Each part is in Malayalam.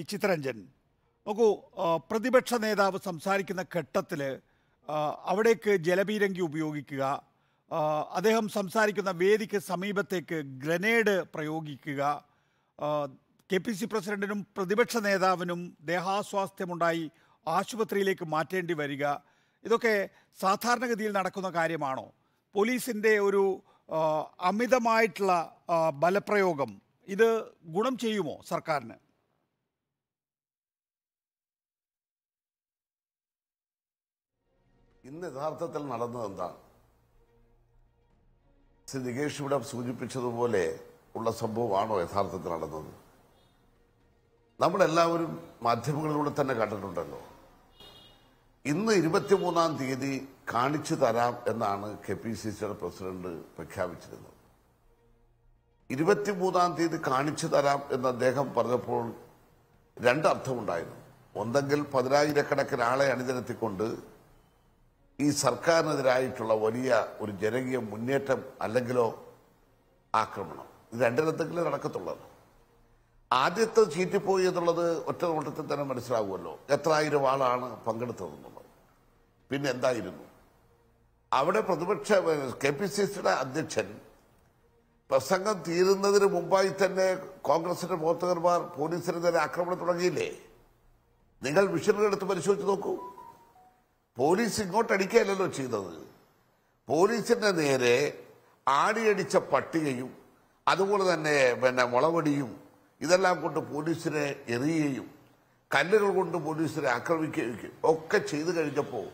ഈ ചിത്തരഞ്ജൻ നോക്കൂ പ്രതിപക്ഷ നേതാവ് സംസാരിക്കുന്ന ഘട്ടത്തിൽ അവിടേക്ക് ജലപീരങ്കി ഉപയോഗിക്കുക അദ്ദേഹം സംസാരിക്കുന്ന വേദിക്ക് സമീപത്തേക്ക് ഗ്രനേഡ് പ്രയോഗിക്കുക കെ പി സി പ്രസിഡന്റിനും പ്രതിപക്ഷ നേതാവിനും ദേഹാസ്വാസ്ഥ്യമുണ്ടായി ആശുപത്രിയിലേക്ക് മാറ്റേണ്ടി വരിക ഇതൊക്കെ സാധാരണഗതിയിൽ നടക്കുന്ന കാര്യമാണോ പോലീസിൻ്റെ ഒരു അമിതമായിട്ടുള്ള ബലപ്രയോഗം ഇത് ഗുണം ചെയ്യുമോ സർക്കാരിന് ഇന്ന് യഥാർത്ഥത്തിൽ നടന്നത് എന്താണ് ശ്രീ നികേഷ് ഇവിടെ സൂചിപ്പിച്ചതുപോലെ ഉള്ള സംഭവമാണോ യഥാർത്ഥത്തിൽ നടന്നത് നമ്മളെല്ലാവരും മാധ്യമങ്ങളിലൂടെ തന്നെ കണ്ടിട്ടുണ്ടല്ലോ ഇന്ന് ഇരുപത്തിമൂന്നാം തീയതി കാണിച്ചു തരാം എന്നാണ് കെ പി സി സിയുടെ പ്രസിഡന്റ് പ്രഖ്യാപിച്ചിരുന്നത് ഇരുപത്തിമൂന്നാം തീയതി കാണിച്ചു തരാം എന്ന് അദ്ദേഹം പറഞ്ഞപ്പോൾ രണ്ടർത്ഥമുണ്ടായിരുന്നു ഒന്നെങ്കിൽ പതിനായിരക്കണക്കിന് ആളെ അണിനിരത്തിക്കൊണ്ട് ഈ സർക്കാരിനെതിരായിട്ടുള്ള വലിയ ഒരു ജനകീയ മുന്നേറ്റം അല്ലെങ്കിലോ ആക്രമണം ഇത് രണ്ടിടത്തെങ്കിലും നടക്കത്തുള്ളത് ആദ്യത്തെ ചീറ്റിപ്പോയി എന്നുള്ളത് ഒറ്റ നോട്ടത്തിൽ തന്നെ മനസ്സിലാവുമല്ലോ എത്ര ആയിരം ആളാണ് പങ്കെടുത്തതെന്നുള്ളത് പിന്നെ എന്തായിരുന്നു അവിടെ പ്രതിപക്ഷ കെ പി സി സിയുടെ അധ്യക്ഷൻ പ്രസംഗം തീരുന്നതിന് മുമ്പായി തന്നെ കോൺഗ്രസിന്റെ പ്രവർത്തകന്മാർ പോലീസിനെതിരെ ആക്രമണം തുടങ്ങിയില്ലേ നിങ്ങൾ വിഷനുകൾ എടുത്ത് പരിശോധിച്ച് നോക്കൂ പോലീസ് ഇങ്ങോട്ടടിക്കുകയല്ലല്ലോ ചെയ്തത് പോലീസിന്റെ നേരെ ആടിയടിച്ച പട്ടികയും അതുപോലെ തന്നെ പിന്നെ മുളവടിയും ഇതെല്ലാം കൊണ്ട് പോലീസിനെ എറിയുകയും കല്ലുകൾ കൊണ്ട് പോലീസിനെ ആക്രമിക്കുകയും ഒക്കെ ചെയ്തു കഴിഞ്ഞപ്പോൾ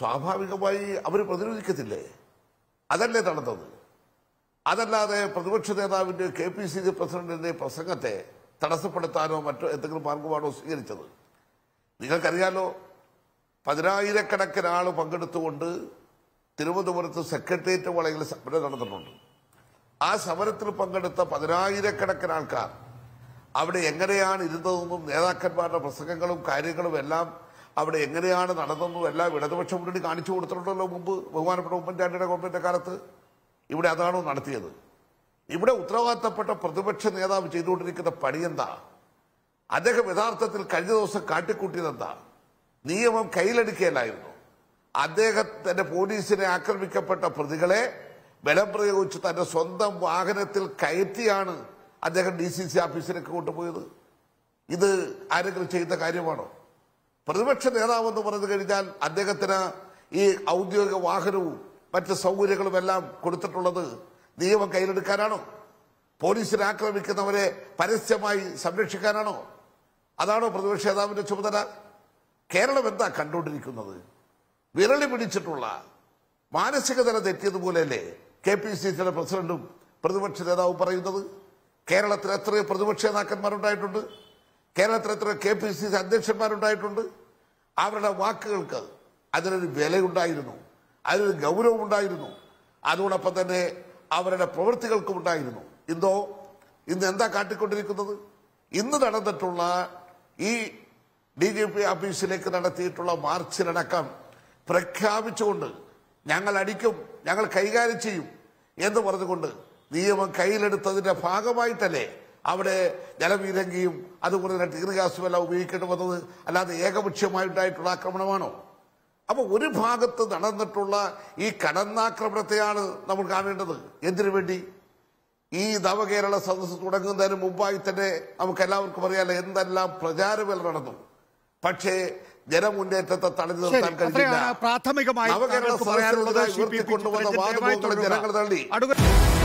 സ്വാഭാവികമായി അവർ പ്രതിരോധിക്കത്തില്ലേ അതല്ലേ നടന്നത് അതല്ലാതെ പ്രതിപക്ഷ നേതാവിൻ്റെ കെ പി സി സി പ്രസിഡന്റിന്റെ പ്രസംഗത്തെ തടസ്സപ്പെടുത്താനോ മറ്റോ എന്തെങ്കിലും മാർഗമാണോ സ്വീകരിച്ചത് നിങ്ങൾക്കറിയാലോ പതിനായിരക്കണക്കിന് ആൾ പങ്കെടുത്തുകൊണ്ട് തിരുവനന്തപുരത്ത് സെക്രട്ടേറിയറ്റ് വളയിൽ സമരം നടന്നിട്ടുണ്ട് ആ സമരത്തിൽ പങ്കെടുത്ത പതിനായിരക്കണക്കിന് ആൾക്കാർ അവിടെ എങ്ങനെയാണ് ഇരുന്നതെന്നും നേതാക്കന്മാരുടെ പ്രസംഗങ്ങളും കാര്യങ്ങളും എല്ലാം അവിടെ എങ്ങനെയാണ് നടന്നതെന്നും എല്ലാം ഇടതുപക്ഷ മുന്നണി കാണിച്ചു കൊടുത്തിട്ടുണ്ടല്ലോ മുമ്പ് ബഹുമാനപ്പെട്ട ഉമ്മൻചാണ്ടിയുടെ ഗവൺമെന്റിന്റെ കാലത്ത് ഇവിടെ അതാണോ നടത്തിയത് ഇവിടെ ഉത്തരവാദിത്തപ്പെട്ട പ്രതിപക്ഷ നേതാവ് ചെയ്തുകൊണ്ടിരിക്കുന്ന പണിയെന്താ അദ്ദേഹം യഥാർത്ഥത്തിൽ കഴിഞ്ഞ ദിവസം കാട്ടിക്കൂട്ടിയത് എന്താ നിയമം കയ്യിലെടുക്കുകയല്ലായിരുന്നു അദ്ദേഹത്തിന്റെ പോലീസിനെ ആക്രമിക്കപ്പെട്ട പ്രതികളെ ബലം പ്രയോഗിച്ച് തന്റെ സ്വന്തം വാഹനത്തിൽ കയറ്റിയാണ് അദ്ദേഹം ഡി സി സി ഓഫീസിലേക്ക് കൊണ്ടുപോയത് ഇത് ആരെങ്കിലും ചെയ്ത കാര്യമാണോ പ്രതിപക്ഷ നേതാവെന്ന് പറഞ്ഞു കഴിഞ്ഞാൽ അദ്ദേഹത്തിന് ഈ ഔദ്യോഗിക വാഹനവും മറ്റ് സൗകര്യങ്ങളും എല്ലാം കൊടുത്തിട്ടുള്ളത് നിയമം കയ്യിലെടുക്കാനാണോ പോലീസിനെ ആക്രമിക്കുന്നവരെ പരസ്യമായി സംരക്ഷിക്കാനാണോ അതാണോ പ്രതിപക്ഷ നേതാവിന്റെ ചുമതല കേരളം എന്താ കണ്ടുകൊണ്ടിരിക്കുന്നത് വിരളി പിടിച്ചിട്ടുള്ള മാനസിക തല തെറ്റിയതുപോലെയല്ലേ കെ പി സി സിയുടെ പ്രസിഡന്റും പ്രതിപക്ഷ നേതാവും പറയുന്നത് കേരളത്തിൽ എത്ര പ്രതിപക്ഷ നേതാക്കന്മാരുണ്ടായിട്ടുണ്ട് കേരളത്തിൽ എത്ര കെ പി സി സി അധ്യക്ഷന്മാരുണ്ടായിട്ടുണ്ട് അവരുടെ വാക്കുകൾക്ക് അതിനൊരു വിലയുണ്ടായിരുന്നു അതിനൊരു ഗൗരവമുണ്ടായിരുന്നു അതോടൊപ്പം തന്നെ അവരുടെ പ്രവൃത്തികൾക്കും ഉണ്ടായിരുന്നു ഇന്തോ ഇന്ന് എന്താ കാട്ടിക്കൊണ്ടിരിക്കുന്നത് ഇന്ന് നടന്നിട്ടുള്ള ഈ ഡി ജി പി ഓഫീസിലേക്ക് നടത്തിയിട്ടുള്ള മാർച്ചിലടക്കം പ്രഖ്യാപിച്ചുകൊണ്ട് ഞങ്ങൾ അടിക്കും ഞങ്ങൾ കൈകാര്യം ചെയ്യും എന്ന് പറഞ്ഞുകൊണ്ട് നിയമം കയ്യിലെടുത്തതിന്റെ ഭാഗമായിട്ടല്ലേ അവിടെ ജലവീരങ്കിയും അതുപോലെ തന്നെ എല്ലാം ഉപയോഗിക്കേണ്ടി വന്നത് അല്ലാതെ ഏകപക്ഷീയമായിട്ടുള്ള ആക്രമണമാണോ അപ്പോൾ ഒരു ഭാഗത്ത് നടന്നിട്ടുള്ള ഈ കടന്നാക്രമണത്തെയാണ് നമ്മൾ കാണേണ്ടത് എന്തിനു വേണ്ടി ഈ നവകേരള സദസ്സ് തുടങ്ങുന്നതിന് മുമ്പായി തന്നെ നമുക്ക് എല്ലാവർക്കും അറിയാലോ എന്തെല്ലാം പ്രചാരവേൽ നടന്നു പക്ഷേ ജനമുന്നേറ്റത്തെ തടഞ്ഞു നിർത്താൻ കഴിഞ്ഞില്ല നവകേരള പറയാനുള്ളത് ഇവർക്ക് കൊണ്ടുവന്ന വാദബോധങ്ങളെ ജനങ്ങൾ തള്ളി